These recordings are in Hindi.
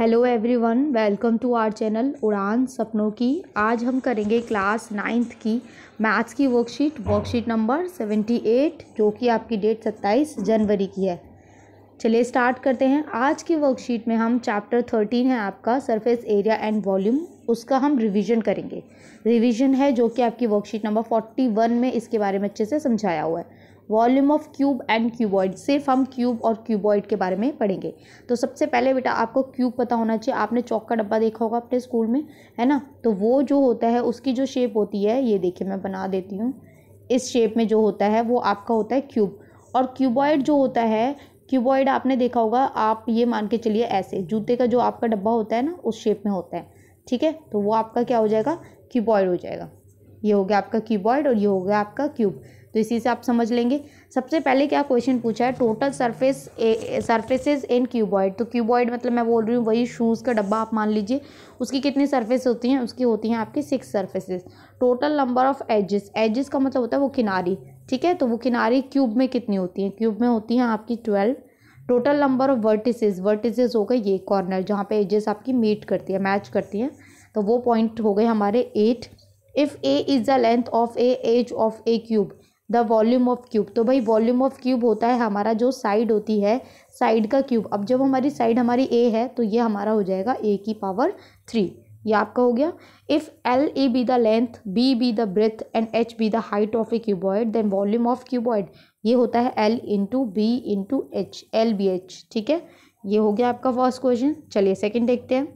Hello everyone welcome to our channel Udaan Sapnon Ki आज हम करेंगे क्लास नाइन्थ की मैथ्स की worksheet worksheet number seventy eight जो कि आपकी डेट सत्ताईस जनवरी की है चलिए स्टार्ट करते हैं आज की वर्कशीट में हम चैप्टर थर्टीन है आपका सरफेस एरिया एंड वॉल्यूम उसका हम रिवीजन करेंगे रिवीजन है जो कि आपकी वर्कशीट नंबर फोर्टी वन में इसके बारे में अच्छे से समझाया हुआ है volume of cube and cuboid सिर्फ हम क्यूब और क्यूबॉइड के बारे में पढ़ेंगे तो सबसे पहले बेटा आपको क्यूब पता होना चाहिए आपने चौक का डब्बा देखा होगा अपने स्कूल में है ना तो वो जो होता है उसकी जो शेप होती है ये देखिए मैं बना देती हूँ इस शेप में जो होता है वो आपका होता है क्यूब और क्यूबॉइड जो होता है क्यूबॉइड आपने देखा होगा आप ये मान के चलिए ऐसे जूते का जो आपका डब्बा होता है ना उस शेप में होता है ठीक है तो वो आपका क्या हो जाएगा क्यूबॉइड हो जाएगा ये हो गया आपका क्यूबॉइड और ये हो गया आपका क्यूब तो इसी से आप समझ लेंगे सबसे पहले क्या क्वेश्चन पूछा है total surface surfaces in cuboid तो क्यूबॉइड मतलब मैं बोल रही हूँ वही शूज़ का डब्बा आप मान लीजिए उसकी कितनी सरफेस होती हैं उसकी होती हैं आपकी six surfaces total number of edges edges का मतलब होता है वो किनारी ठीक है तो वो किनारी क्यूब में कितनी होती हैं क्यूब में होती हैं आपकी twelve total number of vertices vertices हो गए ये कॉर्नर जहाँ पे एजेस आपकी मीट करती है मैच करती हैं तो वो पॉइंट हो गए हमारे eight if a is the length of a edge of a cube the volume of cube तो भाई वॉल्यूम ऑफ क्यूब होता है हमारा जो साइड होती है साइड का क्यूब अब जब हमारी साइड हमारी ए है तो ये हमारा हो जाएगा ए की पावर थ्री ये आपका हो गया if L a be the length B be the breadth and H be the height of a cuboid then volume of cuboid ये होता है L into B into H L B H ठीक है ये हो गया आपका फर्स्ट क्वेश्चन चलिए सेकेंड देखते हैं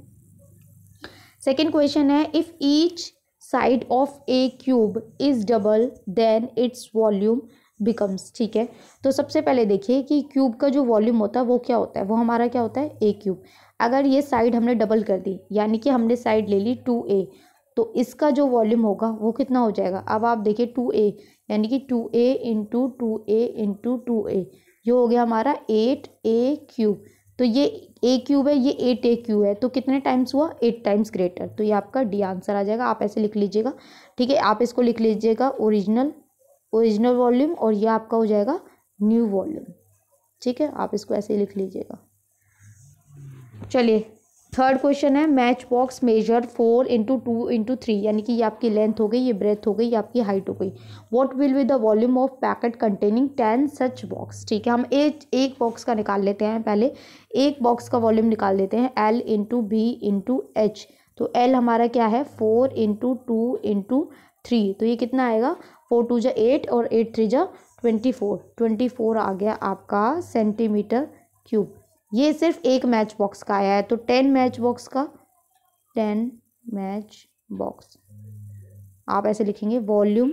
सेकेंड क्वेश्चन है if each side of a cube is double then its volume becomes ठीक है तो सबसे पहले देखिए कि क्यूब का जो वॉल्यूम होता है वो क्या होता है वो हमारा क्या होता है ए क्यूब अगर ये साइड हमने डबल कर दी यानी कि हमने साइड ले ली टू ए तो इसका जो वॉल्यूम होगा वो कितना हो जाएगा अब आप देखिए टू ए यानी कि two a into two a into two a ये हो गया हमारा एट ए क्यूब तो ये ए क्यूब है ये एट ए क्यू है तो कितने टाइम्स हुआ एट टाइम्स ग्रेटर तो ये आपका डी आंसर आ जाएगा आप ऐसे लिख लीजिएगा ठीक है आप इसको लिख लीजिएगा ओरिजिनल ओरिजिनल वॉल्यूम और ये आपका हो जाएगा न्यू वॉल्यूम ठीक है आप इसको ऐसे लिख लीजिएगा चलिए थर्ड क्वेश्चन है match box measure four into two into three यानी कि ये आपकी लेंथ हो गई ये ब्रेथ हो गई ये आपकी हाइट हो गई what will be the volume of packet containing ten such box ठीक है हम एक एक बॉक्स का निकाल लेते हैं पहले एक बॉक्स का वॉल्यूम निकाल लेते हैं L into B into H तो एल हमारा क्या है four into two into three तो ये कितना आएगा फोर टू जा एट और एट थ्री जा ट्वेंटी फोर ट्वेंटी फोर आ गया आपका सेंटीमीटर क्यूब ये सिर्फ एक मैच बॉक्स का आया है तो टेन मैच बॉक्स का टेन मैच बॉक्स आप ऐसे लिखेंगे volume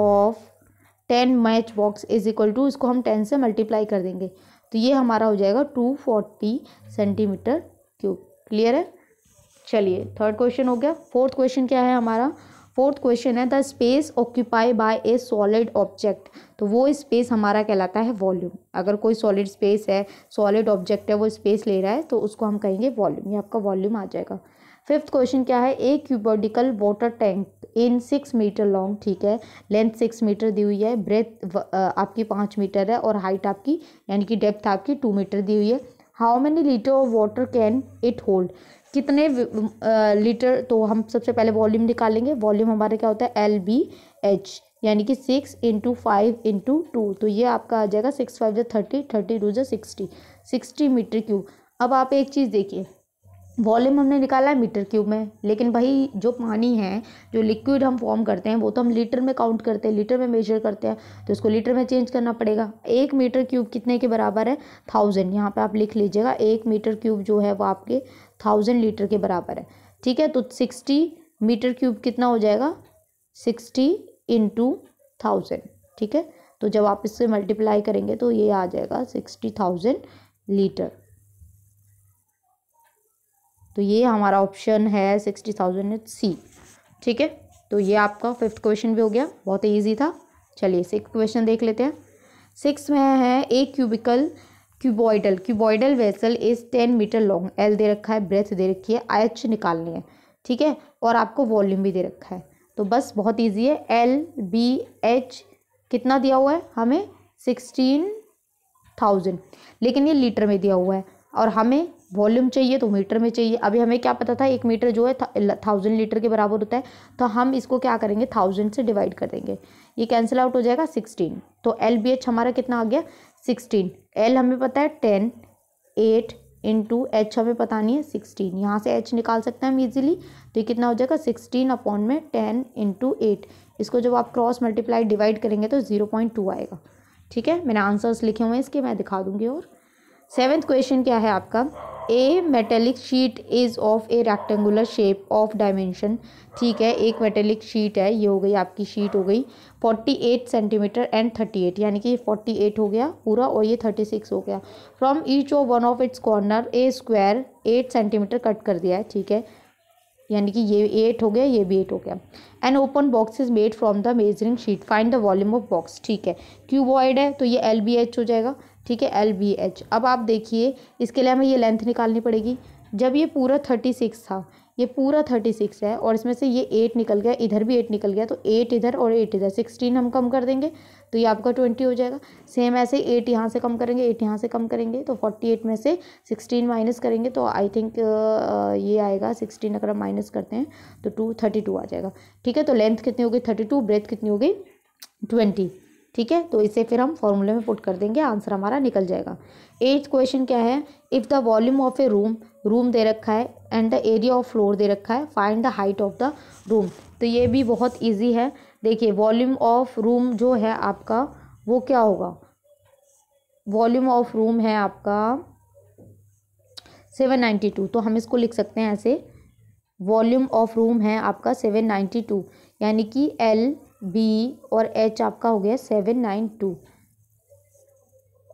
of ten match box is equal to इसको हम टेन से मल्टीप्लाई कर देंगे तो ये हमारा हो जाएगा two forty centimetre cube clear है चलिए थर्ड क्वेश्चन हो गया फोर्थ क्वेश्चन क्या है हमारा फोर्थ क्वेश्चन है the space occupy by a solid object तो वो स्पेस हमारा कहलाता है वॉल्यूम अगर कोई सॉलिड स्पेस है सॉलिड ऑब्जेक्ट है वो स्पेस ले रहा है तो उसको हम कहेंगे वॉल्यूम ये आपका वॉल्यूम आ जाएगा फिफ्थ क्वेश्चन क्या है a cuboidal water tank in six metre long ठीक है लेंथ सिक्स मीटर दी हुई है ब्रेथ आपकी पाँच मीटर है और हाइट आपकी यानी कि डेप्थ आपकी टू मीटर दी हुई है how many litre of water can it hold कितने लीटर तो हम सबसे पहले वॉल्यूम निकालेंगे वॉल्यूम हमारा क्या होता है एल बी एच यानी कि six into five into two तो ये आपका आ जाएगा सिक्स फाइव जो थर्टी थर्टी टू जो सिक्सटी सिक्सटी मीटर क्यूब अब आप एक चीज़ देखिए वॉल्यूम हमने निकाला है मीटर क्यूब में लेकिन भाई जो पानी है जो लिक्विड हम फॉर्म करते हैं वो तो हम लीटर में काउंट करते हैं लीटर में मेजर करते हैं तो इसको लीटर में चेंज करना पड़ेगा एक मीटर क्यूब कितने के बराबर है थाउजेंड यहाँ पे आप लिख लीजिएगा एक मीटर क्यूब जो है वो आपके थाउजेंड लीटर के बराबर है ठीक है तो सिक्सटी मीटर क्यूब कितना हो जाएगा सिक्सटी इंटू थाउजेंड ठीक है तो जब आप इससे मल्टीप्लाई करेंगे तो ये आ जाएगा सिक्सटी थाउजेंड लीटर तो ये हमारा ऑप्शन है सिक्सटी थाउजेंड इज सी ठीक है तो ये आपका फिफ्थ क्वेश्चन भी हो गया बहुत ईजी था चलिए सिक्स क्वेश्चन देख लेते हैं सिक्स में है a cubical cuboidal cuboidal vessel is ten metre long L दे रखा है ब्रेथ दे रखी है आई एच निकालनी है ठीक है और आपको वॉल्यूम भी दे रखा है तो बस बहुत ईजी है एल बी एच कितना दिया हुआ है हमें सिक्सटीन थाउजेंड लेकिन ये लीटर में दिया हुआ है और हमें वॉल्यूम चाहिए तो मीटर में चाहिए अभी हमें क्या पता था एक मीटर जो है थाउजेंड लीटर के बराबर होता है तो हम इसको क्या करेंगे थाउजेंड से डिवाइड कर देंगे ये कैंसिल आउट हो जाएगा सिक्सटीन तो एल बी एच हमारा कितना आ गया सिक्सटीन एल हमें पता है टेन एट इंटू एच हमें पता नहीं है सिक्सटीन यहाँ से एच निकाल सकते हैं हम ईजिली तो ये कितना हो जाएगा सिक्सटीन अपॉन में टेन इंटू एट इसको जब आप क्रॉस मल्टीप्लाई डिवाइड करेंगे तो ज़ीरो पॉइंट टू आएगा ठीक है मैंने आंसर्स लिखे हुए हैं इसके मैं दिखा दूँगी और सेवेंथ क्वेश्चन क्या है आपका a metallic sheet is of a rectangular shape of dimension ठीक है एक मेटेलिक शीट है ये हो गई आपकी शीट हो गई forty eight centimetre and thirty eight यानी कि ये फोर्टी एट हो गया पूरा और ये थर्टी सिक्स हो गया from each of one of its corner a square eight centimetre cut कर दिया है ठीक है यानी कि ये एट हो गया ये भी एट हो गया and open box is made from the measuring sheet find the volume of box ठीक है क्यूबॉइड है तो ये एल बी एच हो जाएगा ठीक है एल बी एच अब आप देखिए इसके लिए हमें ये लेंथ निकालनी पड़ेगी जब ये पूरा थर्टी सिक्स था ये पूरा थर्टी सिक्स है और इसमें से ये एट निकल गया इधर भी एट निकल गया तो एट इधर और एट इधर सिक्सटीन हम कम कर देंगे तो ये आपका ट्वेंटी हो जाएगा सेम ऐसे एट यहाँ से कम करेंगे एट यहाँ से कम करेंगे तो फोर्टी एट में से सिक्सटीन माइनस करेंगे तो आई थिंक ये आएगा सिक्सटीन अगर हम माइनस करते हैं तो टू थर्टी टू आ जाएगा ठीक है तो लेंथ कितनी होगी थर्टी टू ब्रेथ कितनी होगी ट्वेंटी ठीक है तो इसे फिर हम फॉर्मूले में पुट कर देंगे आंसर हमारा निकल जाएगा एट्थ क्वेश्चन क्या है if the volume of a room room दे रखा है and the area of floor दे रखा है find the height of the room तो ये भी बहुत ईजी है देखिए वॉल्यूम ऑफ रूम जो है आपका वो क्या होगा वॉल्यूम ऑफ रूम है आपका सेवन नाइन्टी टू तो हम इसको लिख सकते हैं ऐसे वॉल्यूम ऑफ रूम है आपका सेवन नाइन्टी टू यानी कि एल बी और एच आपका हो गया सेवन नाइन टू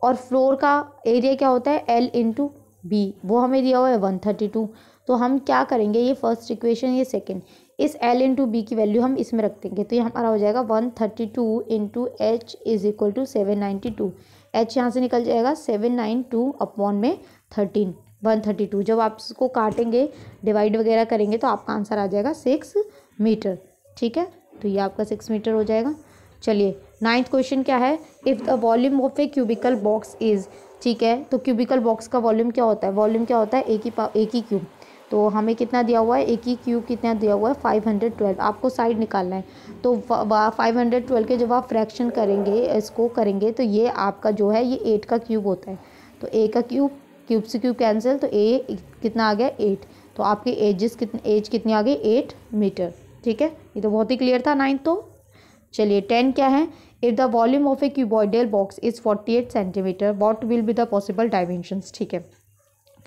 और फ्लोर का एरिया क्या होता है एल इंटू बी वो हमें दिया हुआ है वन थर्टी टू तो हम क्या करेंगे ये फर्स्ट इक्वेशन ये सेकेंड इस एल इंटू बी की वैल्यू हम इसमें रख देंगे तो ये हमारा हो जाएगा one thirty two into H is equal to seven ninety two H यहाँ से निकल जाएगा सेवन नाइन टू अपॉन में थर्टीन वन थर्टी टू जब आप इसको काटेंगे डिवाइड वगैरह करेंगे तो आपका आंसर आ जाएगा सिक्स मीटर ठीक है तो ये आपका सिक्स मीटर हो जाएगा चलिए नाइन्थ क्वेश्चन क्या है if the volume of a cubical box is ठीक है तो क्यूबिकल बॉक्स का वॉल्यूम क्या होता है वॉल्यूम क्या होता है एक ही एक ही क्यूब तो हमें कितना दिया हुआ है एक ही क्यूब कितना दिया हुआ है फाइव हंड्रेड ट्वेल्व आपको साइड निकालना है तो फाइव हंड्रेड ट्वेल्व के जब आप फ्रैक्शन करेंगे इसको करेंगे तो ये आपका जो है ये एट का क्यूब होता है तो ए का क्यूब क्यूब से क्यूब कैंसिल तो ए कितना आ गया एट तो आपके एजेस कितने एज कितनी आ गई एट मीटर ठीक है ये तो बहुत ही क्लियर था नाइन्थ तो चलिए टेन क्या है if the volume of a cuboidal box is forty eight centimetre what will be the possible dimensions ठीक है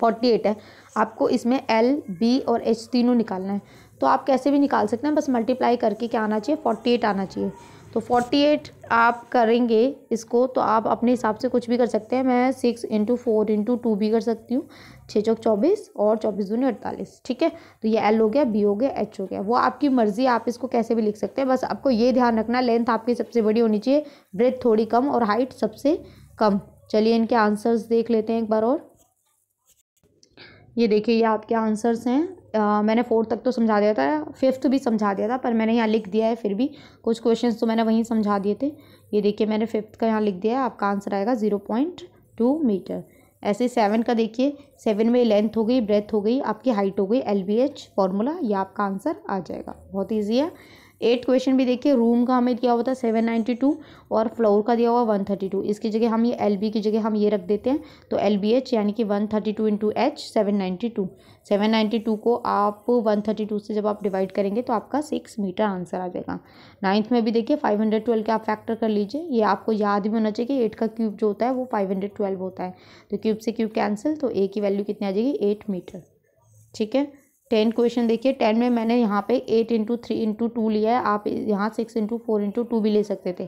फोर्टी एट है आपको इसमें एल बी और एच तीनों निकालना है तो आप कैसे भी निकाल सकते हैं बस मल्टीप्लाई करके क्या आना चाहिए फोर्टी एट आना चाहिए तो 48 आप करेंगे इसको तो आप अपने हिसाब से कुछ भी कर सकते हैं मैं six into four into two भी कर सकती हूँ छः चौक चौबीस और चौबीस दूनी अड़तालीस ठीक है तो ये एल हो गया बी हो गया एच हो गया वो आपकी मर्जी आप इसको कैसे भी लिख सकते हैं बस आपको ये ध्यान रखना लेंथ आपकी सबसे बड़ी होनी चाहिए ब्रेथ थोड़ी कम और हाइट सबसे कम चलिए इनके आंसर्स देख लेते हैं एक बार और ये देखिए ये आपके आंसर्स हैं मैंने फोर्थ तक तो समझा दिया था फिफ्थ भी समझा दिया था पर मैंने यहाँ लिख दिया है फिर भी कुछ क्वेश्चंस तो मैंने वहीं समझा दिए थे ये देखिए मैंने फिफ्थ का यहाँ लिख दिया है आपका आंसर आएगा ज़ीरो पॉइंट टू मीटर ऐसे सेवन का देखिए सेवन में लेंथ हो गई ब्रेथ हो गई आपकी हाइट हो गई एल बी एच फॉर्मूला यह आपका आंसर आ जाएगा बहुत ईजी है एट क्वेश्चन भी देखिए रूम का हमें दिया हुआ था सेवन नाइन्टी टू और फ्लोर का दिया हुआ वन थर्टी टू इसकी जगह हम ये एल बी की जगह हम ये रख देते हैं तो एल बी एच यानी कि one thirty two into H seven ninety two seven ninety two को आप वन थर्टी टू से जब आप डिवाइड करेंगे तो आपका सिक्स मीटर आंसर आ जाएगा नाइन्थ में भी देखिए फाइव हंड्रेड ट्वेल्व के आप फैक्टर कर लीजिए ये आपको याद भी होना चाहिए कि एट का क्यूब जो होता है वो फाइव हंड्रेड ट्वेल्व होता है तो क्यूब से क्यूब कैंसिल तो ए की वैल्यू कितनी आ जाएगी एट मीटर ठीक है टेन क्वेश्चन देखिए टेन में मैंने यहाँ पे eight into three into two लिया है आप यहाँ six into four into two भी ले सकते थे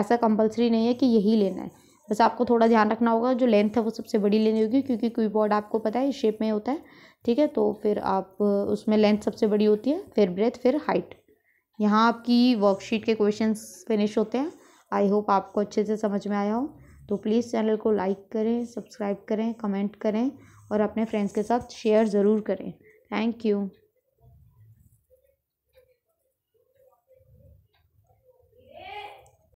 ऐसा कंपलसरी नहीं है कि यही लेना है बस आपको थोड़ा ध्यान रखना होगा जो लेंथ है वो सबसे बड़ी लेनी होगी क्योंकि बोर्ड आपको पता है शेप में होता है ठीक है तो फिर आप उसमें लेंथ सबसे बड़ी होती है फिर ब्रेथ फिर हाइट यहाँ आपकी वर्कशीट के क्वेश्चन फिनिश होते हैं आई होप आपको अच्छे से समझ में आया हो तो प्लीज़ चैनल को लाइक करें सब्सक्राइब करें कमेंट करें और अपने फ्रेंड्स के साथ शेयर ज़रूर करें Thank you.